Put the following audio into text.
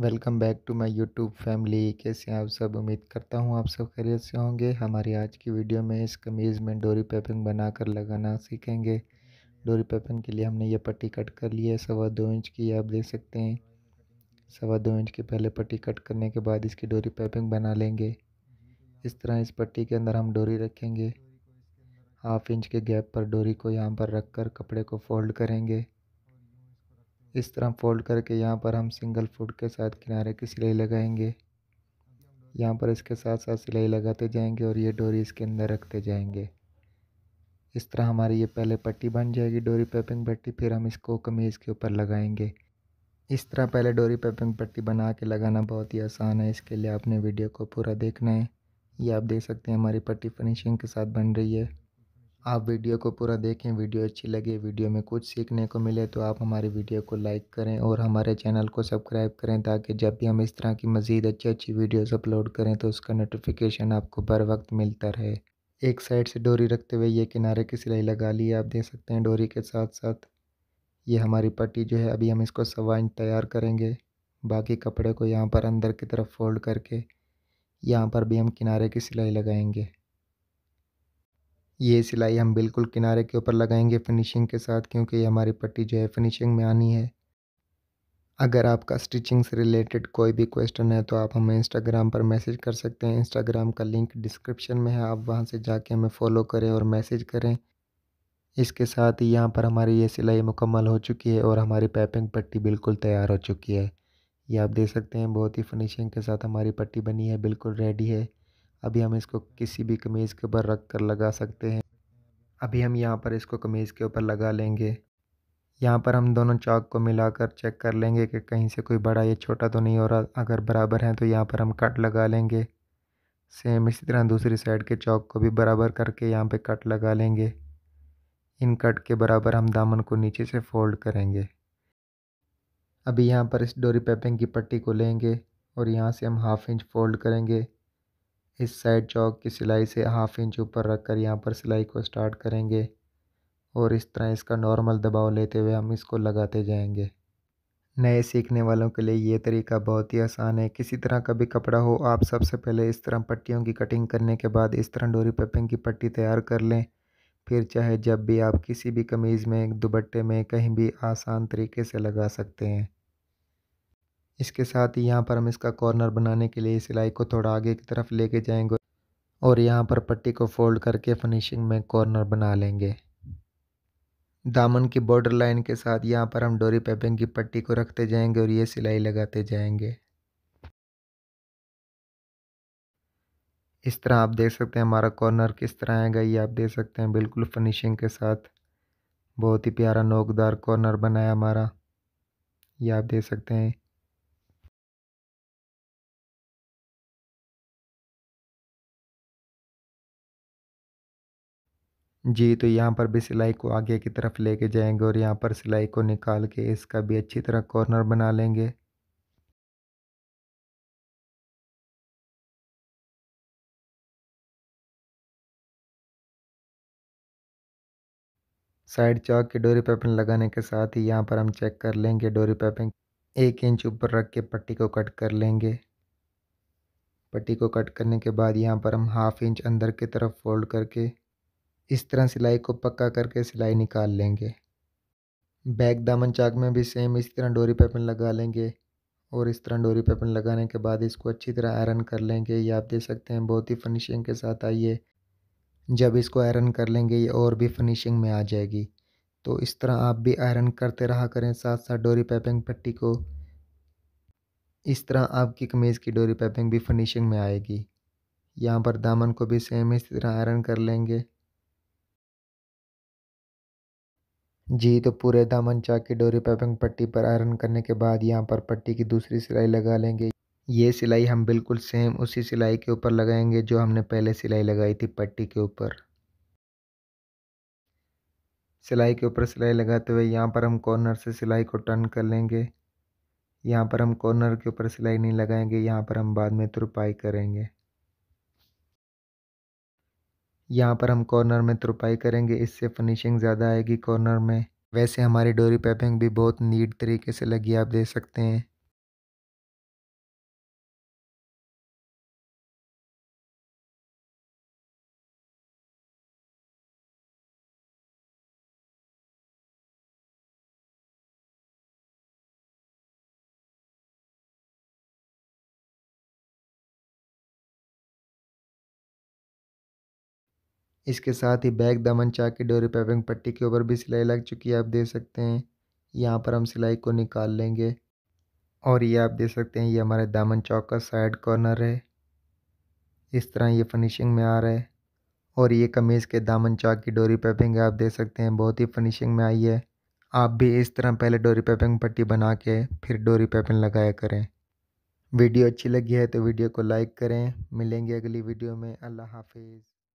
welcome back to my YouTube family कैसे हैं आप सब उम्मीद करता हूं आप सब खैरियत से होंगे हमारी आज की वीडियो में इस कमीज़ में डोरी पैपिंग बनाकर लगाना सीखेंगे डोरी पैपिंग के लिए हमने ये पट्टी कट कर ली है सवा दो इंच की आप देख सकते हैं सवा दो इंच की पहले पट्टी कट करने के बाद इसकी डोरी पैपिंग बना लेंगे इस तरह इस पट्टी के अंदर हम डोरी रखेंगे हाफ इंच के गैप पर डोरी को यहाँ पर रख कर कपड़े को फोल्ड करेंगे इस तरह फोल्ड करके यहाँ पर हम सिंगल फुट के साथ किनारे की सिलाई लगाएंगे यहाँ पर इसके साथ साथ सिलाई लगाते जाएंगे और ये डोरी इसके अंदर रखते जाएंगे इस तरह हमारी ये पहले पट्टी बन जाएगी डोरी पैपिंग पट्टी फिर हम इसको कमीज़ के ऊपर लगाएंगे इस तरह पहले डोरी पैपिंग पट्टी बना के लगाना बहुत ही आसान है इसके लिए आपने वीडियो को पूरा देखना है ये आप देख सकते हैं हमारी पट्टी फिनिशिंग के साथ बन रही है आप वीडियो को पूरा देखें वीडियो अच्छी लगे वीडियो में कुछ सीखने को मिले तो आप हमारे वीडियो को लाइक करें और हमारे चैनल को सब्सक्राइब करें ताकि जब भी हम इस तरह की मज़ीद अच्छी अच्छी वीडियोस अपलोड करें तो उसका नोटिफिकेशन आपको बर वक्त मिलता रहे एक साइड से डोरी रखते हुए ये किनारे की सिलाई लगा ली आप देख सकते हैं डोरी के साथ साथ ये हमारी पट्टी जो है अभी हम इसको सवा इंच तैयार करेंगे बाकी कपड़े को यहाँ पर अंदर की तरफ फोल्ड करके यहाँ पर भी हम किनारे की सिलाई लगाएंगे ये सिलाई हम बिल्कुल किनारे के ऊपर लगाएंगे फिनिशिंग के साथ क्योंकि ये हमारी पट्टी जो है फिनिशिंग में आनी है अगर आपका स्टिचिंग से रिलेटेड कोई भी क्वेश्चन है तो आप हमें इंस्टाग्राम पर मैसेज कर सकते हैं इंस्टाग्राम का लिंक डिस्क्रिप्शन में है आप वहाँ से जाके हमें फॉलो करें और मैसेज करें इसके साथ ही यहाँ पर हमारी ये सिलाई मुकम्मल हो चुकी है और हमारी पैपिंग पट्टी बिल्कुल तैयार हो चुकी है ये आप देख सकते हैं बहुत ही फिनिशिंग के साथ हमारी पट्टी बनी है बिल्कुल रेडी है अभी हम इसको किसी भी कमीज़ के ऊपर रख कर लगा सकते हैं अभी हम यहाँ पर इसको कमीज़ के ऊपर लगा लेंगे यहाँ पर हम दोनों चौक को मिलाकर चेक कर लेंगे कि कहीं से कोई बड़ा या छोटा तो नहीं हो रहा अगर बराबर हैं तो यहाँ पर हम कट लगा लेंगे सेम इसी तरह दूसरी साइड के चौक को भी बराबर करके यहाँ पे कट लगा लेंगे इन कट के बराबर हम दामन को नीचे से फोल्ड करेंगे अभी यहाँ पर इस डोरी पैपिंग की पट्टी को लेंगे और यहाँ से हम हाफ इंच फोल्ड करेंगे इस साइड चौक की सिलाई से हाफ इंच ऊपर रखकर यहाँ पर सिलाई को स्टार्ट करेंगे और इस तरह इसका नॉर्मल दबाव लेते हुए हम इसको लगाते जाएंगे नए सीखने वालों के लिए ये तरीका बहुत ही आसान है किसी तरह का भी कपड़ा हो आप सबसे पहले इस तरह पट्टियों की कटिंग करने के बाद इस तरह डोरी पेपिंग की पट्टी तैयार कर लें फिर चाहे जब भी आप किसी भी कमीज़ में दुपट्टे में कहीं भी आसान तरीके से लगा सकते हैं इसके साथ ही यहाँ पर हम इसका कॉर्नर बनाने के लिए सिलाई को थोड़ा आगे की तरफ लेके जाएंगे और यहाँ पर पट्टी को फोल्ड करके फिनिशिंग में कॉर्नर बना लेंगे दामन की बॉर्डर लाइन के साथ यहाँ पर हम डोरी पैपिंग की पट्टी को रखते जाएंगे और ये सिलाई लगाते जाएंगे इस तरह आप देख सकते हैं हमारा कॉर्नर किस तरह आएगा ये आप देख सकते हैं बिल्कुल फिनिशिंग के साथ बहुत ही प्यारा नोकदार कॉर्नर बनाया हमारा ये आप देख सकते हैं जी तो यहाँ पर भी सिलाई को आगे की तरफ लेके जाएंगे और यहाँ पर सिलाई को निकाल के इसका भी अच्छी तरह कॉर्नर बना लेंगे साइड चौक की डोरी पैपिंग लगाने के साथ ही यहाँ पर हम चेक कर लेंगे डोरी पैपिंग एक इंच ऊपर रख के पट्टी को कट कर लेंगे पट्टी को कट करने के बाद यहाँ पर हम हाफ इंच अंदर की तरफ फोल्ड करके इस तरह सिलाई को पक्का करके सिलाई निकाल लेंगे बैक दामन चाक में भी सेम इस तरह डोरी पैपन लगा लेंगे और इस तरह डोरी पैपन लगाने के बाद इसको अच्छी तरह आयरन कर लेंगे ये आप देख सकते हैं बहुत ही फिनिशिंग के साथ आइए जब इसको आयरन कर लेंगे ये और भी फिनिशिंग में आ जाएगी तो इस तरह आप भी आयरन करते रहा करें साथ साथ डोरी पैपिंग पट्टी को इस तरह आपकी कमीज़ की डोरी पैपिंग भी फिनिशिंग में आएगी यहाँ पर दामन को भी सेम इस तरह आयरन कर लेंगे जी तो पूरे दामन चाक की डोरी पैपिंग पट्टी पर आयरन करने के बाद यहाँ पर पट्टी की दूसरी सिलाई लगा लेंगे ये सिलाई हम बिल्कुल सेम उसी सिलाई के ऊपर लगाएंगे जो हमने पहले सिलाई लगाई थी पट्टी के ऊपर सिलाई के ऊपर सिलाई लगाते हुए यहाँ पर हम कॉर्नर से सिलाई को टर्न कर लेंगे यहाँ पर हम कॉर्नर के ऊपर सिलाई नहीं लगाएंगे यहाँ पर हम बाद में तुरपाई करेंगे यहाँ पर हम कॉर्नर में तुरपाई करेंगे इससे फिनिशिंग ज़्यादा आएगी कॉर्नर में वैसे हमारी डोरी पैपिंग भी बहुत नीट तरीके से लगी आप देख सकते हैं इसके साथ ही बैक दामन चाक की डोरी पैपिंग पट्टी के ऊपर भी सिलाई लग चुकी है आप देख सकते हैं यहाँ पर हम सिलाई को निकाल लेंगे और ये आप देख सकते हैं ये हमारे दामन चौक का साइड कॉर्नर है इस तरह ये फिनिशिंग में आ रहा है और ये कमीज़ के दामन चौक की डोरी पैपिंग आप देख सकते हैं बहुत ही फिनिशिंग में आई है आप भी इस तरह पहले डोरी पैपिंग पट्टी बना के फिर डोरी पैपिंग लगाया करें वीडियो अच्छी लगी है तो वीडियो को लाइक करें मिलेंगे अगली वीडियो में अल्लाह हाफिज़